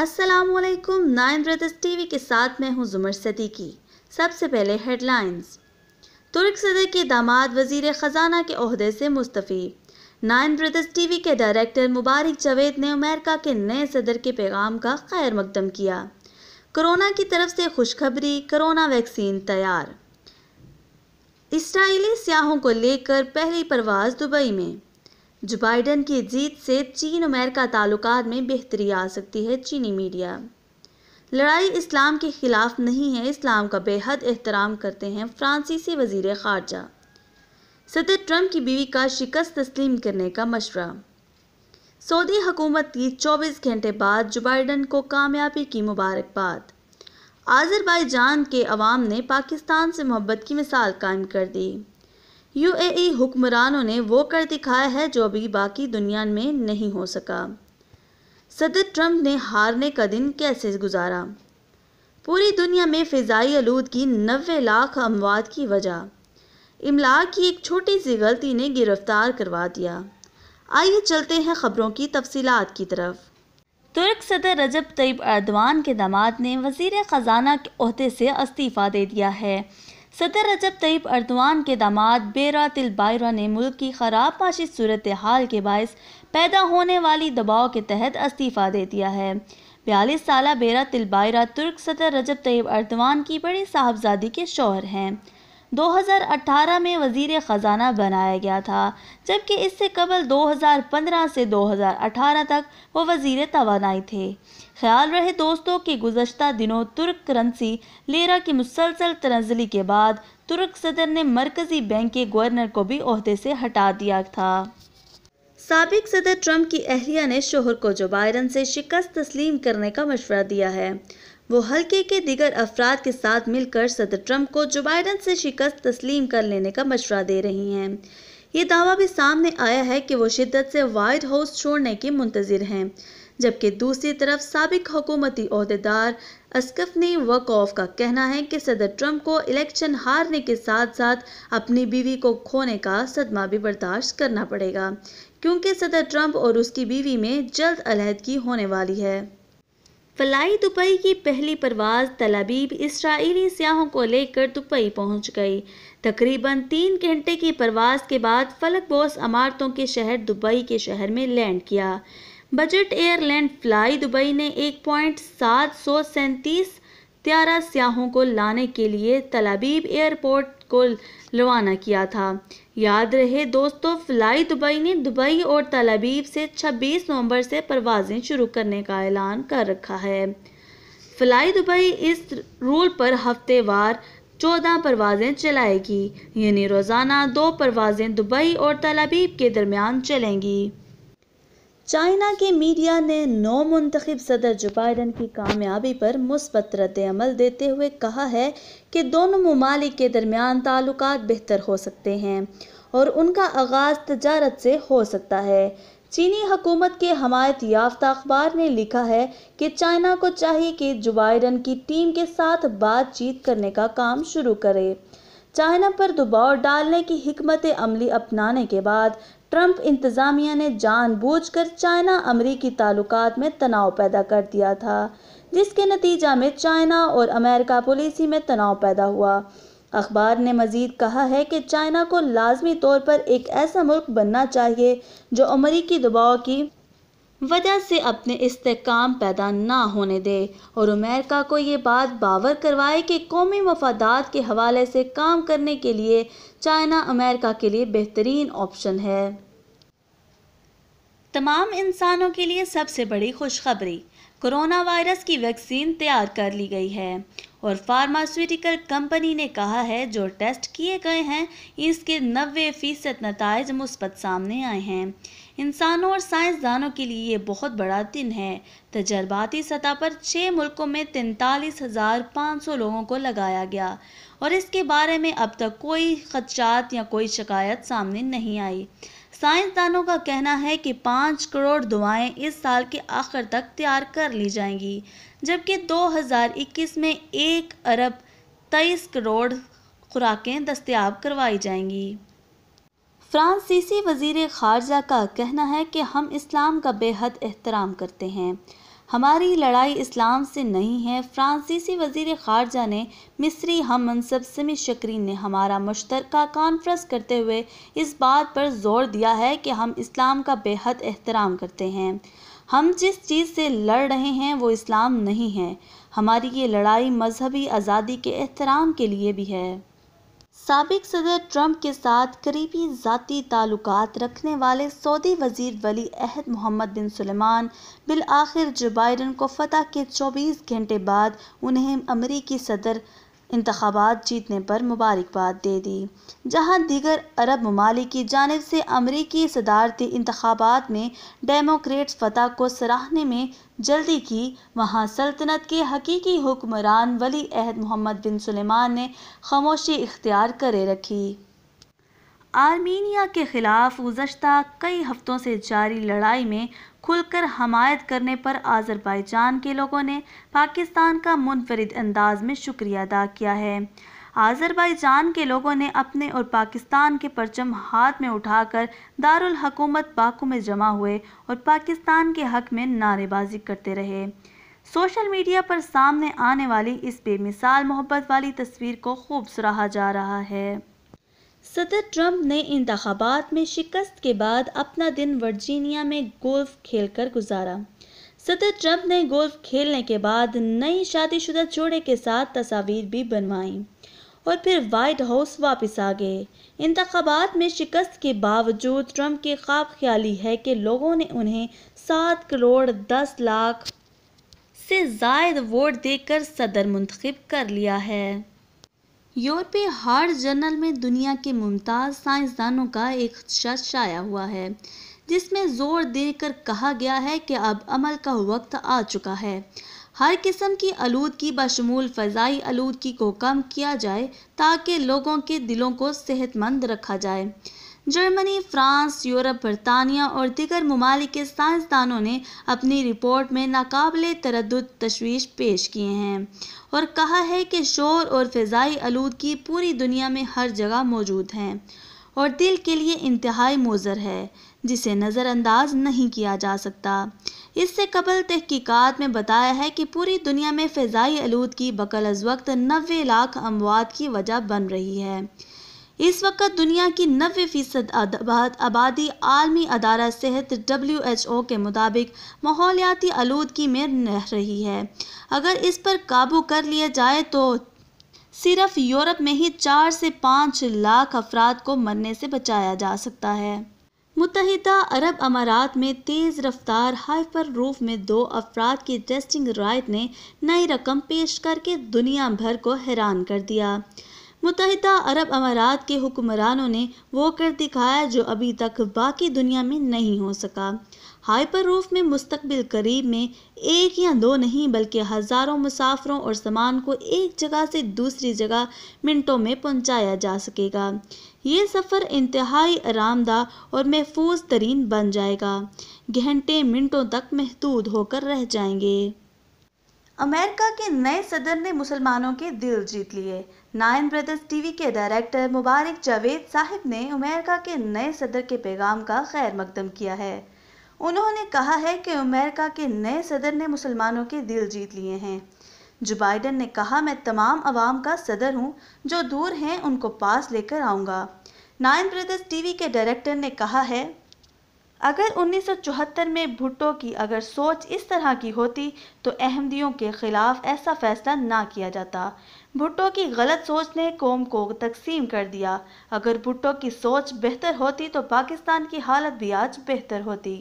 असलकुम nine brothers TV के साथ मैं हूं जुमर सदीकी सबसे पहले हेडलाइंस तुर्क सदर के दामाद वजीर ख़जाना के अहदे से मुस्तफ़ी नाइन ब्रदर्स टीवी के डायरेक्टर मुबारक जावेद ने अमेरिका के नए सदर के पैगाम का खैर मकदम किया कोरोना की तरफ से खुशखबरी कोरोना वैक्सीन तैयार इसराइली सियाहों को लेकर पहली परवाज दुबई में जो बाइडन की जीत से चीन अमेरिका ताल्लुक में बेहतरी आ सकती है चीनी मीडिया लड़ाई इस्लाम के खिलाफ नहीं है इस्लाम का बेहद एहतराम करते हैं फ्रांसीसी वजीर खारजा सदर ट्रंप की बीवी का शिकस्त तस्लीम करने का मशवरा सऊदी हुकूमत की 24 घंटे बाद जो बाइडन को कामयाबी की मुबारकबाद आज़रबाईजान के अवाम ने पाकिस्तान से मोहब्बत की मिसाल कायम कर दी यूएई हुक्मरानों ने वो कर दिखाया है जो अभी बाकी दुनिया में नहीं हो सका सदर ट्रंप ने हारने का दिन कैसे गुजारा पूरी दुनिया में फ़िज़ाई आलूदगी नबे लाख अमवात की वजह इमलाक की एक छोटी सी गलती ने गिरफ्तार करवा दिया आइए चलते हैं खबरों की तफसीत की तरफ तुर्क सदर रजब तैयब अर्दवान के दामाद ने वजीर ख़जाना के अहदे से इस्तीफ़ा दे दिया है सदर रजब तयब अर्दवान के दामाद बेरा तिल बायरा ने मुल्क की खराब माशी सूरत हाल के बायस पैदा होने वाली दबाव के तहत इस्तीफ़ा दे दिया है बयालीस साल बेरा तिल बायरा तुर्क सदर रजब तयब अर्दवान की बड़ी साहबजादी के शोहर हैं 2018 में वजीर ख़जाना बनाया गया था जबकि इससे कबल 2015 से 2018 तक वो वजीर तोानाई थे ख्याल रहे दोस्तों कि गुजशत दिनों तुर्क करंसी लेरा की मुसलसल तनजली के बाद तुर्क सदर ने मरकज़ी बैंक के गवर्नर को भी अहदे से हटा दिया था सबक सदर ट्रंप की अहलिया ने शोहर को जो बायरन से शिकस्त तस्लीम करने का मशवरा दिया है वो हल्के के दिगर अफराद के साथ मिलकर सदर ट्रंप को जो बाइडन से शिकस्त तस्लीम कर लेने का मशवरा दे रही हैं ये दावा भी सामने आया है कि वो शिद्दत से वाइट हाउस छोड़ने के मुंतजर हैं जबकि दूसरी तरफ सबक हुकूमती अहदेदार असकफनी ऑफ का कहना है कि सदर ट्रंप को इलेक्शन हारने के साथ साथ अपनी बीवी को खोने का सदमा भी बर्दाश्त करना पड़ेगा क्योंकि सदर ट्रंप और उसकी बीवी में जल्द अलहदगी होने वाली है फलाई दुबई की पहली परवाज़ तलाबीब इसराइली सियाहों को लेकर दुबई पहुंच गई तकरीबन तीन घंटे की परवाज़ के बाद फलक बोस अमारतों के शहर दुबई के शहर में लैंड किया बजट एयरलैंड फ्लाई दुबई ने एक पॉइंट सात सौ सैंतीस त्यारह सियाहों को लाने के लिए तलाबीब एयरपोर्ट को रवाना किया था याद रहे दोस्तों फ्लाई दुबई ने दुबई और तलबीब से 26 नवंबर से परवाज़ें शुरू करने का ऐलान कर रखा है फ्लाई दुबई इस रूल पर हफ्तेवार 14 परवाज़ें चलाएगी यानी रोज़ाना दो परवाज़ें दुबई और तलाबीब के दरमियान चलेंगी चाइना के मीडिया ने नौ मुंतखब सदर जो बाइडन की कामयाबी पर मुस्बत रद्द अमल देते हुए कहा है कि दोनों ममालिक के दरमियान ताल्लुक बेहतर हो सकते हैं और उनका आगाज़ तजारत से हो सकता है चीनी हकूमत के हमायत याफ्ता अखबार ने लिखा है कि चाइना को चाहिए कि जो बाइडन की टीम के साथ बातचीत करने का काम शुरू करे चाइना पर दबाव डालने की हमत अमली अपनाने के बाद ट्रंप इंतज़ामिया ने जानबूझकर चाइना अमरीकी ताल्लुकात में तनाव पैदा कर दिया था जिसके नतीजा में चाइना और अमेरिका पॉलिसी में तनाव पैदा हुआ अखबार ने मजीद कहा है कि चाइना को लाजमी तौर पर एक ऐसा मुल्क बनना चाहिए जो अमरीकी दबाव की वजह से अपने इस्तेकाम पैदा ना होने दे और अमेरिका को ये बात बावर करवाए कि कौमी मफादात के हवाले से काम करने के लिए चाइना अमेरिका के लिए बेहतरीन ऑप्शन है तमाम इंसानों के लिए सबसे बड़ी खुशखबरी कोरोना वायरस की वैक्सीन तैयार कर ली गई है और फार्मास्यूटिकल कंपनी ने कहा है जो टेस्ट किए गए हैं इसके नबे फ़ीसद नतज मुस्बत सामने आए हैं इंसानों और साइंसदानों के लिए ये बहुत बड़ा दिन है तजर्बाती सतह पर छः मुल्कों में तैंतालीस हज़ार पाँच सौ लोगों को लगाया गया और इसके बारे में अब तक कोई खदशात या कोई शिकायत सामने नहीं आई साइंसदानों का कहना है कि पाँच करोड़ दवाएं इस साल के आखिर तक तैयार कर ली जाएंगी जबकि 2021 में एक अरब तेईस करोड़ खुराकें दस्तियाब करवाई जाएंगी फ्रांसीसी वजीर खारजा का कहना है कि हम इस्लाम का बेहद एहतराम करते हैं हमारी लड़ाई इस्लाम से नहीं है फ्रांसीसी वजीर खारजा ने मिस्री हम मनसब समी शकरी ने हमारा मुश्तर कॉन्फ्रेंस करते हुए इस बात पर जोर दिया है कि हम इस्लाम का बेहद एहतराम करते हैं हम जिस चीज़ से लड़ रहे हैं वो इस्लाम नहीं है हमारी ये लड़ाई मजहबी आज़ादी के एहतराम के लिए भी है सबक सदर ट्रंप के साथ करीबी ज़ाती ताल्लुक रखने वाले सऊदी वजीर वली अहद मोहम्मद बिन सलमान बिल आखिर जो बाइडन को फतह के 24 घंटे बाद उन्हें अमरीकी सदर इंतबात जीतने पर मुबारकबाद दे दी जहाँ दीगर अरब ममालिक की जानब से अमरीकी सदारती इंतबात में डेमोक्रेट्स फतह को सराहने में जल्दी की वहाँ सल्तनत के हकीकी हुक्मरान वली अहद मोहम्मद बिन सुलेमान ने खामोशी इख्तियार करे रखी आर्मीनिया के ख़िलाफ़ गुजशत कई हफ़्तों से जारी लड़ाई में खुलकर हमायत करने पर आज़रबाईजान के लोगों ने पाकिस्तान का मुनफरद अंदाज में शुक्रिया अदा किया है आज़रबाईजान के लोगों ने अपने और पाकिस्तान के परचम हाथ में उठाकर दारुल हकूमत बाकू में जमा हुए और पाकिस्तान के हक में नारेबाजी करते रहे सोशल मीडिया पर सामने आने वाली इस बेमिसाल मोहब्बत वाली तस्वीर को खूब सराहा जा रहा है सदर ट्रंप ने इंतबात में शिकस्त के बाद अपना दिन वर्जीनिया में गोल्फ खेलकर गुजारा सदर ट्रंप ने गोल्फ खेलने के बाद नई शादीशुदा जोड़े के साथ तस्वीर भी बनवाई और फिर वाइट हाउस वापस आ गए इंतबात में शिकस्त के बावजूद ट्रंप के खाब ख्याली है कि लोगों ने उन्हें सात करोड़ दस लाख से जायद वोट देकर सदर मुंतखब कर लिया है यूरोपीय हार्ट जर्नल में दुनिया के मुमताज़ साइंसदानों का एक शख्स शाया हुआ है जिसमें जोर देकर कहा गया है कि अब अमल का वक्त आ चुका है हर किस्म की आलूदगी बशमूल फ़जाई आलूदगी को कम किया जाए ताकि लोगों के दिलों को सेहतमंद रखा जाए जर्मनी फ्रांस यूरोप बरतानिया और दिगर ममालिक के साइंसदानों ने अपनी रिपोर्ट में नाकबले तरद तशवीश पेश किए हैं और कहा है कि शोर और फ़जाई आलूदगी पूरी दुनिया में हर जगह मौजूद है और दिल के लिए इंतहाई मोज़र है जिसे नज़रअंदाज नहीं किया जा सकता इससे कबल तहकीकात में बताया है कि पूरी दुनिया में फ़जाई आलूदगी बकल अज वक्त नबे लाख अमवात की वजह बन रही है इस वक्त दुनिया की नबे फीसद आबादी आलमी अदारा सेहत डब्ल्यू एच ओ के मुताबिक माहौलियाती आलूदगी में रह रही है अगर इस पर काबू कर लिया जाए तो सिर्फ यूरोप में ही चार से पाँच लाख अफराद को मरने से बचाया जा सकता है मुतहदा अरब अमारात में तेज़ रफ्तार हाइपर रूफ में दो अफराद की टेस्टिंग राइट ने नई रकम पेश करके दुनिया भर को हैरान कर दिया मुतहदा अरब अमारात के हुक्मरानों ने वो कर दिखाया जो अभी तक बाकी दुनिया में नहीं हो सका हाइपर रूफ में मुस्तबिल करीब में एक या दो नहीं बल्कि हज़ारों मुसाफरों और सामान को एक जगह से दूसरी जगह मिनटों में पहुँचाया जा सकेगा ये सफ़र इंतहाई आरामदा और महफूज तरीन बन जाएगा घंटे मिनटों तक महदूद होकर रह जाएंगे अमेरिका के नए सदर ने मुसलमानों के दिल जीत लिए नाइन ब्रदर्स टीवी के डायरेक्टर मुबारक जावेद साहिब ने अमेरिका के नए सदर के पैगाम का खैर मकदम किया है उन्होंने कहा है कि अमेरिका के नए सदर ने मुसलमानों के दिल जीत लिए हैं जो बाइडन ने कहा मैं तमाम आवाम का सदर हूँ जो दूर हैं उनको पास लेकर आऊँगा नाइन ब्रदर्स टीवी के डायरेक्टर ने कहा है अगर 1974 में भुट्टो की अगर सोच इस तरह की होती तो अहमदियों के खिलाफ ऐसा फैसला ना किया जाता भुट्टो की गलत सोच ने कौम को तकसीम कर दिया अगर भुट्टो की सोच बेहतर होती तो पाकिस्तान की हालत भी आज बेहतर होती